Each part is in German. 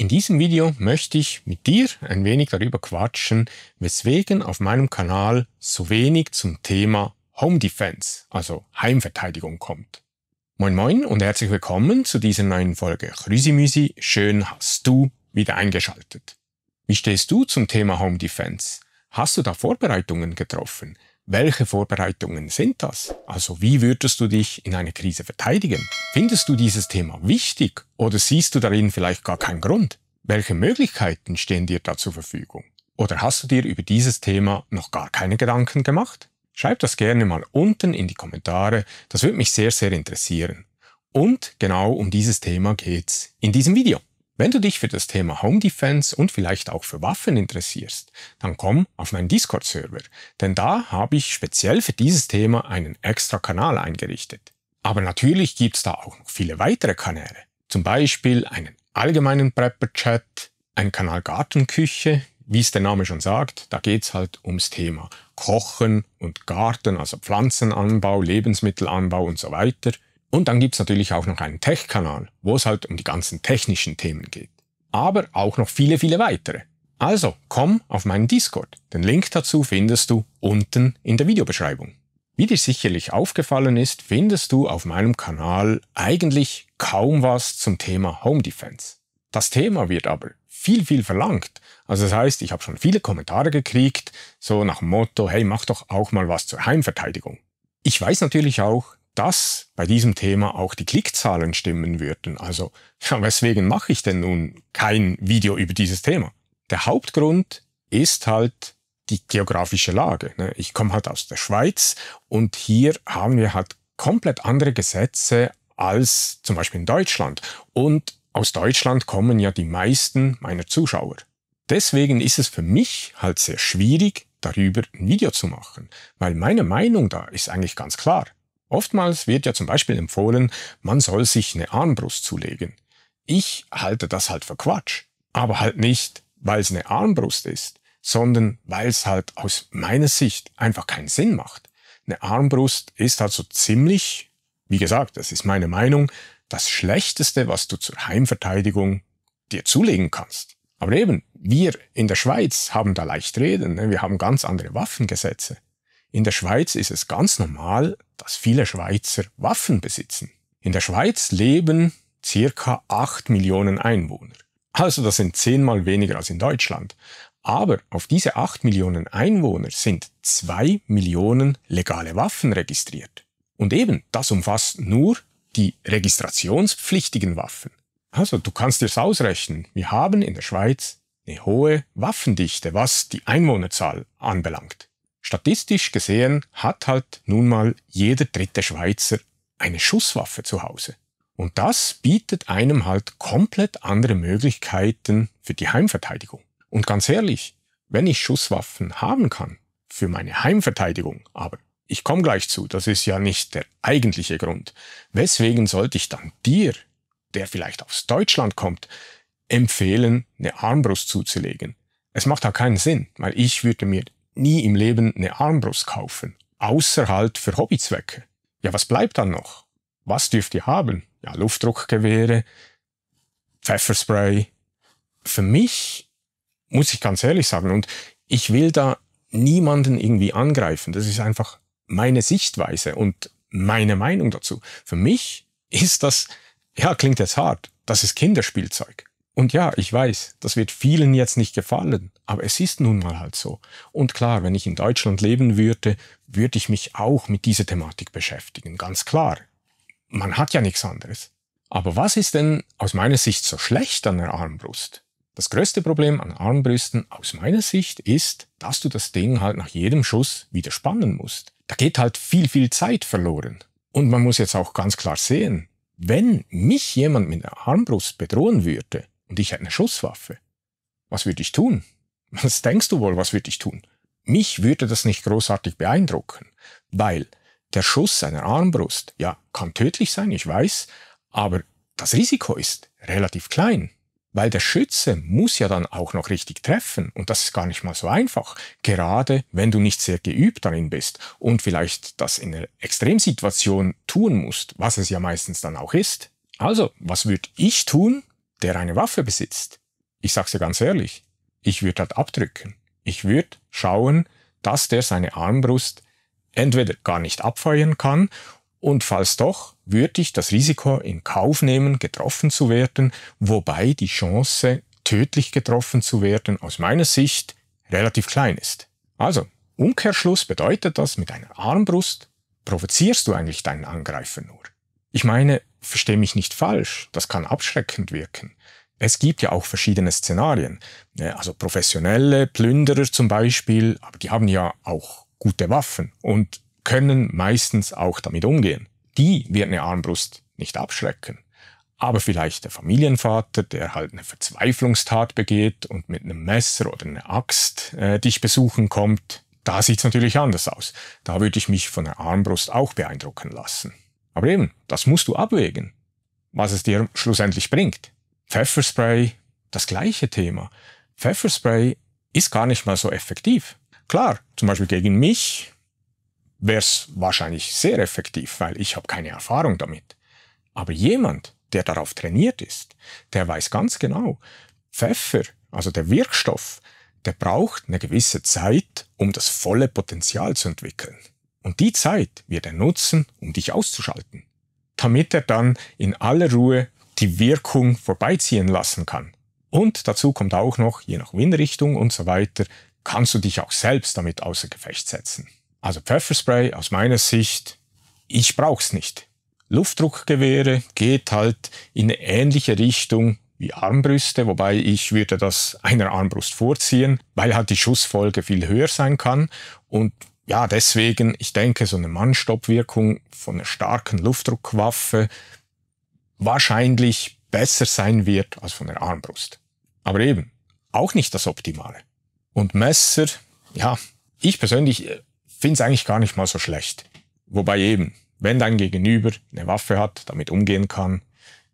In diesem Video möchte ich mit dir ein wenig darüber quatschen, weswegen auf meinem Kanal so wenig zum Thema Home Defense, also Heimverteidigung kommt. Moin moin und herzlich willkommen zu dieser neuen Folge Chrysimüsi, schön hast du wieder eingeschaltet. Wie stehst du zum Thema Home Defense? Hast du da Vorbereitungen getroffen? Welche Vorbereitungen sind das? Also wie würdest du dich in einer Krise verteidigen? Findest du dieses Thema wichtig oder siehst du darin vielleicht gar keinen Grund? Welche Möglichkeiten stehen dir da zur Verfügung? Oder hast du dir über dieses Thema noch gar keine Gedanken gemacht? Schreib das gerne mal unten in die Kommentare, das würde mich sehr, sehr interessieren. Und genau um dieses Thema geht's in diesem Video. Wenn du dich für das Thema Home Defense und vielleicht auch für Waffen interessierst, dann komm auf meinen Discord-Server, denn da habe ich speziell für dieses Thema einen extra Kanal eingerichtet. Aber natürlich gibt es da auch noch viele weitere Kanäle, zum Beispiel einen allgemeinen Prepper-Chat, einen Kanal Gartenküche, wie es der Name schon sagt, da geht es halt ums Thema Kochen und Garten, also Pflanzenanbau, Lebensmittelanbau und so weiter – und dann gibt's natürlich auch noch einen Tech-Kanal, wo es halt um die ganzen technischen Themen geht. Aber auch noch viele, viele weitere. Also komm auf meinen Discord. Den Link dazu findest du unten in der Videobeschreibung. Wie dir sicherlich aufgefallen ist, findest du auf meinem Kanal eigentlich kaum was zum Thema Home Defense. Das Thema wird aber viel, viel verlangt. Also das heißt, ich habe schon viele Kommentare gekriegt, so nach dem Motto, hey, mach doch auch mal was zur Heimverteidigung. Ich weiß natürlich auch, dass bei diesem Thema auch die Klickzahlen stimmen würden. Also weswegen mache ich denn nun kein Video über dieses Thema? Der Hauptgrund ist halt die geografische Lage. Ne? Ich komme halt aus der Schweiz und hier haben wir halt komplett andere Gesetze als zum Beispiel in Deutschland. Und aus Deutschland kommen ja die meisten meiner Zuschauer. Deswegen ist es für mich halt sehr schwierig, darüber ein Video zu machen, weil meine Meinung da ist eigentlich ganz klar. Oftmals wird ja zum Beispiel empfohlen, man soll sich eine Armbrust zulegen. Ich halte das halt für Quatsch. Aber halt nicht, weil es eine Armbrust ist, sondern weil es halt aus meiner Sicht einfach keinen Sinn macht. Eine Armbrust ist halt so ziemlich, wie gesagt, das ist meine Meinung, das Schlechteste, was du zur Heimverteidigung dir zulegen kannst. Aber eben, wir in der Schweiz haben da leicht reden, ne? wir haben ganz andere Waffengesetze. In der Schweiz ist es ganz normal, dass viele Schweizer Waffen besitzen. In der Schweiz leben circa 8 Millionen Einwohner. Also das sind zehnmal weniger als in Deutschland. Aber auf diese 8 Millionen Einwohner sind 2 Millionen legale Waffen registriert. Und eben, das umfasst nur die registrationspflichtigen Waffen. Also du kannst dir's ausrechnen. Wir haben in der Schweiz eine hohe Waffendichte, was die Einwohnerzahl anbelangt. Statistisch gesehen hat halt nun mal jeder dritte Schweizer eine Schusswaffe zu Hause. Und das bietet einem halt komplett andere Möglichkeiten für die Heimverteidigung. Und ganz ehrlich, wenn ich Schusswaffen haben kann für meine Heimverteidigung, aber ich komme gleich zu, das ist ja nicht der eigentliche Grund, weswegen sollte ich dann dir, der vielleicht aus Deutschland kommt, empfehlen, eine Armbrust zuzulegen? Es macht da keinen Sinn, weil ich würde mir nie im Leben eine Armbrust kaufen, außer halt für Hobbyzwecke. Ja, was bleibt dann noch? Was dürft ihr haben? Ja, Luftdruckgewehre, Pfefferspray. Für mich muss ich ganz ehrlich sagen, und ich will da niemanden irgendwie angreifen. Das ist einfach meine Sichtweise und meine Meinung dazu. Für mich ist das, ja, klingt jetzt hart, das ist Kinderspielzeug. Und ja, ich weiß, das wird vielen jetzt nicht gefallen, aber es ist nun mal halt so. Und klar, wenn ich in Deutschland leben würde, würde ich mich auch mit dieser Thematik beschäftigen, ganz klar. Man hat ja nichts anderes. Aber was ist denn aus meiner Sicht so schlecht an der Armbrust? Das größte Problem an Armbrüsten aus meiner Sicht ist, dass du das Ding halt nach jedem Schuss wieder spannen musst. Da geht halt viel, viel Zeit verloren. Und man muss jetzt auch ganz klar sehen, wenn mich jemand mit der Armbrust bedrohen würde, und ich eine Schusswaffe, was würde ich tun? Was denkst du wohl, was würde ich tun? Mich würde das nicht großartig beeindrucken, weil der Schuss einer Armbrust, ja, kann tödlich sein, ich weiß, aber das Risiko ist relativ klein, weil der Schütze muss ja dann auch noch richtig treffen und das ist gar nicht mal so einfach, gerade wenn du nicht sehr geübt darin bist und vielleicht das in einer Extremsituation tun musst, was es ja meistens dann auch ist. Also, was würde ich tun? der eine Waffe besitzt, ich sag's dir ganz ehrlich, ich würde halt abdrücken. Ich würde schauen, dass der seine Armbrust entweder gar nicht abfeuern kann und falls doch, würde ich das Risiko in Kauf nehmen, getroffen zu werden, wobei die Chance, tödlich getroffen zu werden, aus meiner Sicht relativ klein ist. Also, Umkehrschluss bedeutet das, mit einer Armbrust provozierst du eigentlich deinen Angreifer nur. Ich meine, verstehe mich nicht falsch, das kann abschreckend wirken. Es gibt ja auch verschiedene Szenarien. Ne, also professionelle Plünderer zum Beispiel, aber die haben ja auch gute Waffen und können meistens auch damit umgehen. Die wird eine Armbrust nicht abschrecken. Aber vielleicht der Familienvater, der halt eine Verzweiflungstat begeht und mit einem Messer oder einer Axt äh, dich besuchen kommt, da sieht's natürlich anders aus. Da würde ich mich von einer Armbrust auch beeindrucken lassen. Aber eben, das musst du abwägen, was es dir schlussendlich bringt. Pfefferspray, das gleiche Thema. Pfefferspray ist gar nicht mal so effektiv. Klar, zum Beispiel gegen mich wäre es wahrscheinlich sehr effektiv, weil ich habe keine Erfahrung damit. Aber jemand, der darauf trainiert ist, der weiß ganz genau, Pfeffer, also der Wirkstoff, der braucht eine gewisse Zeit, um das volle Potenzial zu entwickeln. Und die Zeit wird er nutzen, um dich auszuschalten, damit er dann in aller Ruhe die Wirkung vorbeiziehen lassen kann. Und dazu kommt auch noch, je nach Windrichtung und so weiter, kannst du dich auch selbst damit außer Gefecht setzen. Also Pfefferspray aus meiner Sicht, ich brauch's nicht. Luftdruckgewehre geht halt in eine ähnliche Richtung wie Armbrüste, wobei ich würde das einer Armbrust vorziehen, weil halt die Schussfolge viel höher sein kann und ja, deswegen, ich denke, so eine Mannstoppwirkung von einer starken Luftdruckwaffe wahrscheinlich besser sein wird als von der Armbrust. Aber eben, auch nicht das Optimale. Und Messer, ja, ich persönlich äh, finde es eigentlich gar nicht mal so schlecht. Wobei eben, wenn dein Gegenüber eine Waffe hat, damit umgehen kann,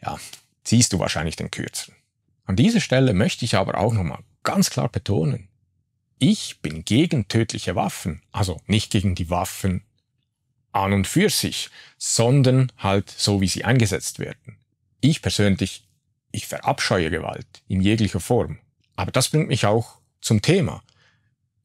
ja, ziehst du wahrscheinlich den kürzeren. An dieser Stelle möchte ich aber auch nochmal ganz klar betonen, ich bin gegen tödliche Waffen, also nicht gegen die Waffen an und für sich, sondern halt so, wie sie eingesetzt werden. Ich persönlich, ich verabscheue Gewalt in jeglicher Form. Aber das bringt mich auch zum Thema.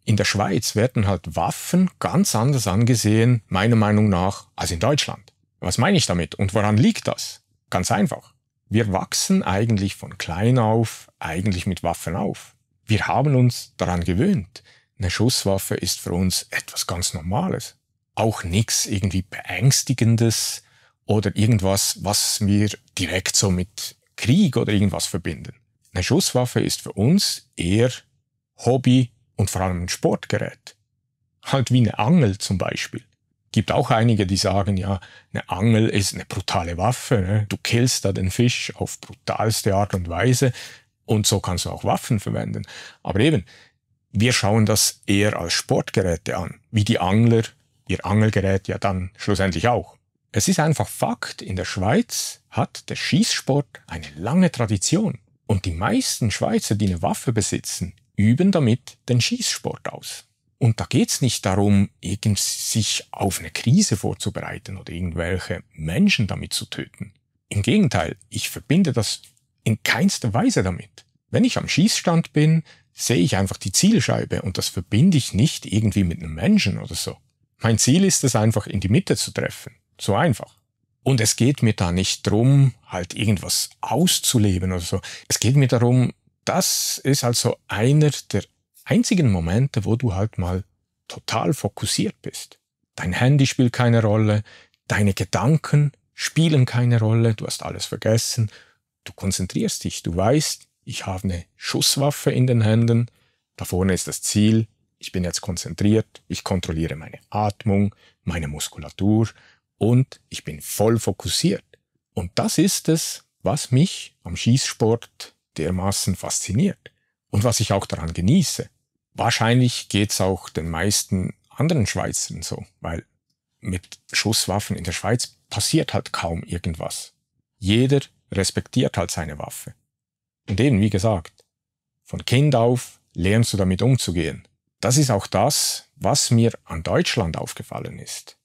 In der Schweiz werden halt Waffen ganz anders angesehen, meiner Meinung nach, als in Deutschland. Was meine ich damit und woran liegt das? Ganz einfach. Wir wachsen eigentlich von klein auf eigentlich mit Waffen auf. Wir haben uns daran gewöhnt. Eine Schusswaffe ist für uns etwas ganz Normales. Auch nichts irgendwie Beängstigendes oder irgendwas, was wir direkt so mit Krieg oder irgendwas verbinden. Eine Schusswaffe ist für uns eher Hobby und vor allem ein Sportgerät. Halt wie eine Angel zum Beispiel. Gibt auch einige, die sagen, ja, eine Angel ist eine brutale Waffe, ne? du killst da den Fisch auf brutalste Art und Weise, und so kannst du auch Waffen verwenden. Aber eben, wir schauen das eher als Sportgeräte an, wie die Angler ihr Angelgerät ja dann schlussendlich auch. Es ist einfach Fakt, in der Schweiz hat der Schießsport eine lange Tradition. Und die meisten Schweizer, die eine Waffe besitzen, üben damit den Schießsport aus. Und da geht's nicht darum, sich auf eine Krise vorzubereiten oder irgendwelche Menschen damit zu töten. Im Gegenteil, ich verbinde das in keinster Weise damit. Wenn ich am Schießstand bin, sehe ich einfach die Zielscheibe und das verbinde ich nicht irgendwie mit einem Menschen oder so. Mein Ziel ist es einfach in die Mitte zu treffen. So einfach. Und es geht mir da nicht drum, halt irgendwas auszuleben oder so. Es geht mir darum, das ist also einer der einzigen Momente, wo du halt mal total fokussiert bist. Dein Handy spielt keine Rolle, deine Gedanken spielen keine Rolle, du hast alles vergessen, du konzentrierst dich, du weißt, ich habe eine Schusswaffe in den Händen, da vorne ist das Ziel, ich bin jetzt konzentriert, ich kontrolliere meine Atmung, meine Muskulatur und ich bin voll fokussiert. Und das ist es, was mich am Schießsport dermaßen fasziniert und was ich auch daran genieße. Wahrscheinlich geht es auch den meisten anderen Schweizern so, weil mit Schusswaffen in der Schweiz passiert halt kaum irgendwas. Jeder respektiert halt seine Waffe. Und eben, wie gesagt, von Kind auf lernst du damit umzugehen. Das ist auch das, was mir an Deutschland aufgefallen ist.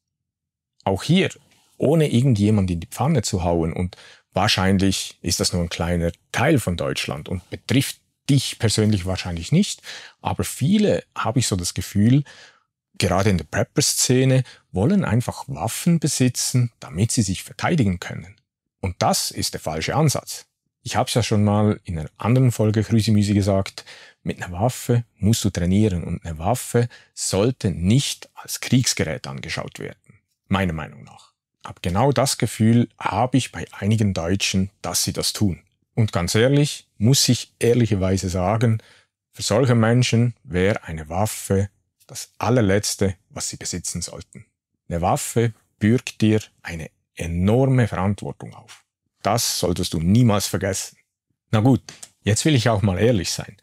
Auch hier, ohne irgendjemand in die Pfanne zu hauen und wahrscheinlich ist das nur ein kleiner Teil von Deutschland und betrifft dich persönlich wahrscheinlich nicht, aber viele habe ich so das Gefühl, gerade in der Prepper-Szene wollen einfach Waffen besitzen, damit sie sich verteidigen können. Und das ist der falsche Ansatz. Ich habe es ja schon mal in einer anderen Folge Krüsimüsi gesagt, mit einer Waffe musst du trainieren und eine Waffe sollte nicht als Kriegsgerät angeschaut werden, meiner Meinung nach. Ab genau das Gefühl habe ich bei einigen Deutschen, dass sie das tun. Und ganz ehrlich, muss ich ehrlicherweise sagen, für solche Menschen wäre eine Waffe das allerletzte, was sie besitzen sollten. Eine Waffe bürgt dir eine enorme Verantwortung auf. Das solltest du niemals vergessen. Na gut, jetzt will ich auch mal ehrlich sein.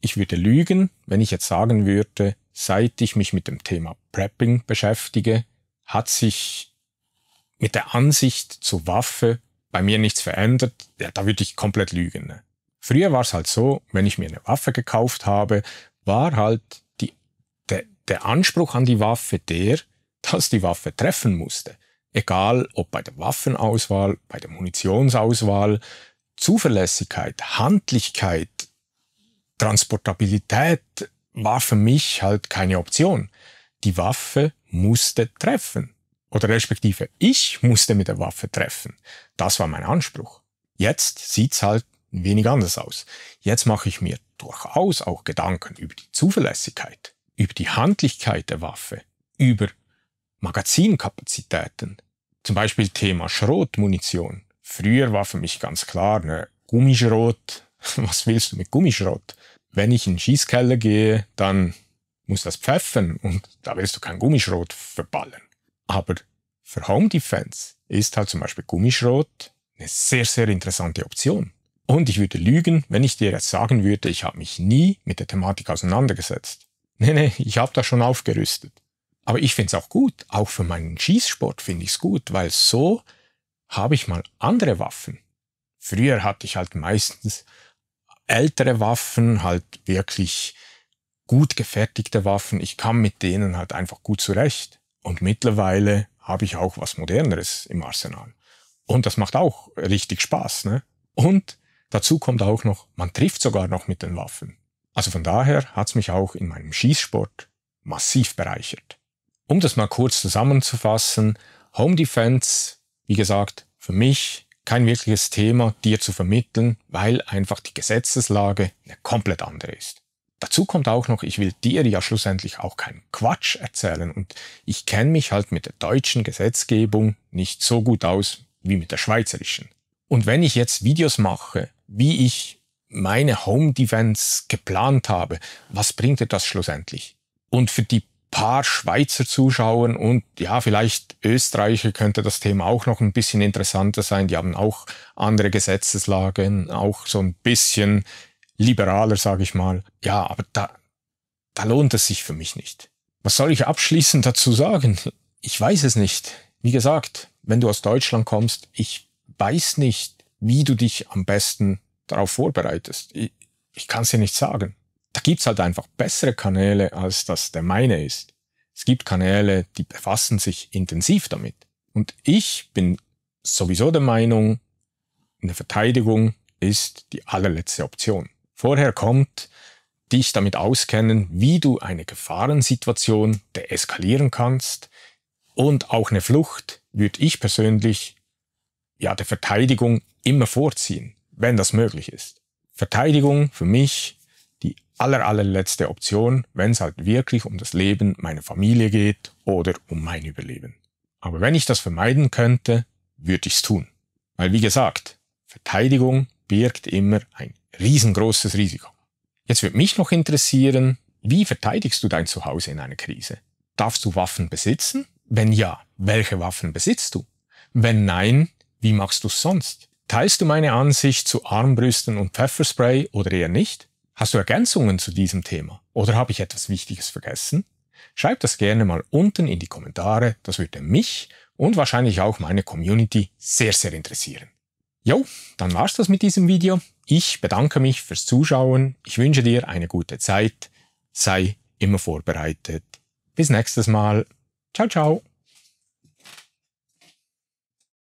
Ich würde lügen, wenn ich jetzt sagen würde, seit ich mich mit dem Thema Prepping beschäftige, hat sich mit der Ansicht zur Waffe bei mir nichts verändert. Ja, da würde ich komplett lügen. Ne? Früher war es halt so, wenn ich mir eine Waffe gekauft habe, war halt die, de, der Anspruch an die Waffe der, dass die Waffe treffen musste. Egal ob bei der Waffenauswahl, bei der Munitionsauswahl, Zuverlässigkeit, Handlichkeit, Transportabilität war für mich halt keine Option. Die Waffe musste treffen. Oder respektive ich musste mit der Waffe treffen. Das war mein Anspruch. Jetzt sieht's halt ein wenig anders aus. Jetzt mache ich mir durchaus auch Gedanken über die Zuverlässigkeit, über die Handlichkeit der Waffe, über Magazinkapazitäten. Zum Beispiel Thema Schrotmunition. Früher war für mich ganz klar, ne, Gummischrot, was willst du mit Gummischrot? Wenn ich in den Schießkeller gehe, dann muss das pfeffern und da willst du kein Gummischrot verballern. Aber für Home Defense ist halt zum Beispiel Gummischrot eine sehr, sehr interessante Option. Und ich würde lügen, wenn ich dir jetzt sagen würde, ich habe mich nie mit der Thematik auseinandergesetzt. Nee, nee, ich habe da schon aufgerüstet. Aber ich finde es auch gut, auch für meinen Schießsport finde ich es gut, weil so habe ich mal andere Waffen. Früher hatte ich halt meistens ältere Waffen, halt wirklich gut gefertigte Waffen. Ich kam mit denen halt einfach gut zurecht. Und mittlerweile habe ich auch was Moderneres im Arsenal. Und das macht auch richtig Spaß. Ne? Und dazu kommt auch noch, man trifft sogar noch mit den Waffen. Also von daher hat's mich auch in meinem Schießsport massiv bereichert. Um das mal kurz zusammenzufassen, Home Defense, wie gesagt, für mich kein wirkliches Thema, dir zu vermitteln, weil einfach die Gesetzeslage eine komplett andere ist. Dazu kommt auch noch, ich will dir ja schlussendlich auch keinen Quatsch erzählen und ich kenne mich halt mit der deutschen Gesetzgebung nicht so gut aus wie mit der schweizerischen. Und wenn ich jetzt Videos mache, wie ich meine Home Defense geplant habe, was bringt dir das schlussendlich? Und für die paar Schweizer Zuschauern und ja, vielleicht Österreicher könnte das Thema auch noch ein bisschen interessanter sein. Die haben auch andere Gesetzeslagen, auch so ein bisschen liberaler, sage ich mal. Ja, aber da, da lohnt es sich für mich nicht. Was soll ich abschließend dazu sagen? Ich weiß es nicht. Wie gesagt, wenn du aus Deutschland kommst, ich weiß nicht, wie du dich am besten darauf vorbereitest. Ich, ich kann es dir nicht sagen da gibt's halt einfach bessere Kanäle, als das der meine ist. Es gibt Kanäle, die befassen sich intensiv damit. Und ich bin sowieso der Meinung, eine Verteidigung ist die allerletzte Option. Vorher kommt dich damit auskennen, wie du eine Gefahrensituation deeskalieren kannst und auch eine Flucht würde ich persönlich ja der Verteidigung immer vorziehen, wenn das möglich ist. Verteidigung für mich aller, allerletzte Option, wenn es halt wirklich um das Leben meiner Familie geht oder um mein Überleben. Aber wenn ich das vermeiden könnte, würde ich es tun. Weil wie gesagt, Verteidigung birgt immer ein riesengroßes Risiko. Jetzt wird mich noch interessieren, wie verteidigst du dein Zuhause in einer Krise? Darfst du Waffen besitzen? Wenn ja, welche Waffen besitzt du? Wenn nein, wie machst du es sonst? Teilst du meine Ansicht zu Armbrüsten und Pfefferspray oder eher nicht? Hast du Ergänzungen zu diesem Thema oder habe ich etwas Wichtiges vergessen? Schreib das gerne mal unten in die Kommentare, das würde mich und wahrscheinlich auch meine Community sehr, sehr interessieren. Jo, dann war's das mit diesem Video. Ich bedanke mich fürs Zuschauen. Ich wünsche dir eine gute Zeit. Sei immer vorbereitet. Bis nächstes Mal. Ciao, ciao.